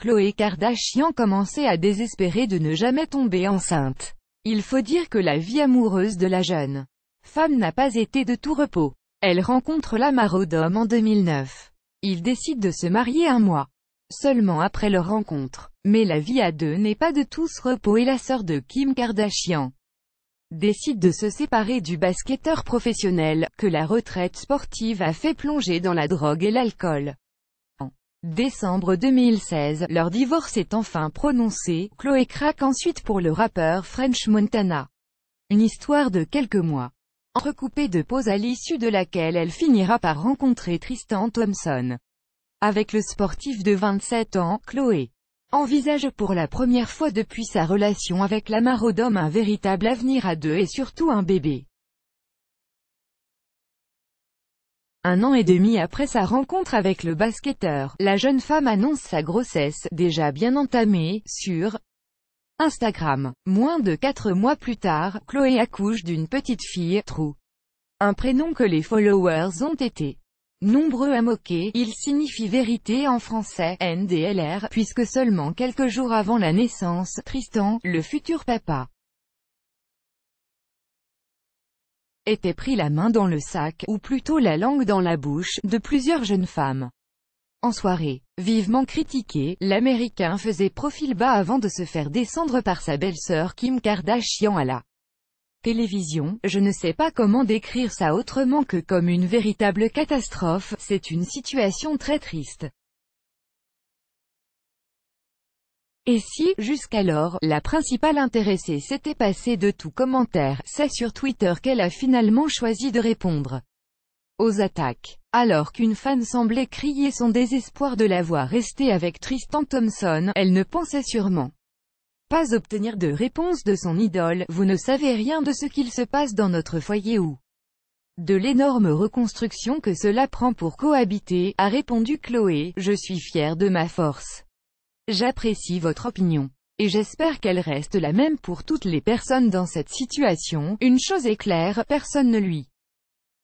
Chloé Kardashian commençait à désespérer de ne jamais tomber enceinte. Il faut dire que la vie amoureuse de la jeune femme n'a pas été de tout repos. Elle rencontre la odom en 2009. Ils décident de se marier un mois seulement après leur rencontre. Mais la vie à deux n'est pas de tous repos et la sœur de Kim Kardashian décide de se séparer du basketteur professionnel, que la retraite sportive a fait plonger dans la drogue et l'alcool. Décembre 2016, leur divorce est enfin prononcé, Chloé craque ensuite pour le rappeur French Montana. Une histoire de quelques mois. Entrecoupée de pauses à l'issue de laquelle elle finira par rencontrer Tristan Thompson. Avec le sportif de 27 ans, Chloé envisage pour la première fois depuis sa relation avec la Marodome un véritable avenir à deux et surtout un bébé. Un an et demi après sa rencontre avec le basketteur, la jeune femme annonce sa grossesse, déjà bien entamée, sur Instagram. Moins de quatre mois plus tard, Chloé accouche d'une petite fille, Trou. Un prénom que les followers ont été nombreux à moquer, il signifie vérité en français, NDLR, puisque seulement quelques jours avant la naissance, Tristan, le futur papa, était pris la main dans le sac, ou plutôt la langue dans la bouche, de plusieurs jeunes femmes. En soirée, vivement critiqué, l'Américain faisait profil bas avant de se faire descendre par sa belle-sœur Kim Kardashian à la télévision, je ne sais pas comment décrire ça autrement que comme une véritable catastrophe, c'est une situation très triste. Et si, jusqu'alors, la principale intéressée s'était passée de tout commentaire, c'est sur Twitter qu'elle a finalement choisi de répondre aux attaques. Alors qu'une fan semblait crier son désespoir de l'avoir restée avec Tristan Thompson, elle ne pensait sûrement pas obtenir de réponse de son idole, vous ne savez rien de ce qu'il se passe dans notre foyer ou de l'énorme reconstruction que cela prend pour cohabiter, a répondu Chloé, je suis fière de ma force. J'apprécie votre opinion. Et j'espère qu'elle reste la même pour toutes les personnes dans cette situation, une chose est claire, personne ne lui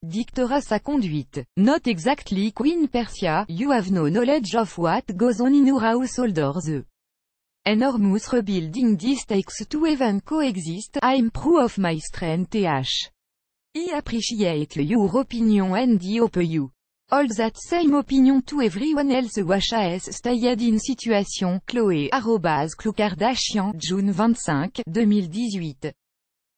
dictera sa conduite. Not exactly Queen Persia, you have no knowledge of what goes on in our household or the enormous rebuilding this takes to even coexist, I'm proof of my strength th. I appreciate your opinion and the hope you All that same opinion to everyone else wash as stayed in situation, Chloé, arrobase June 25, 2018.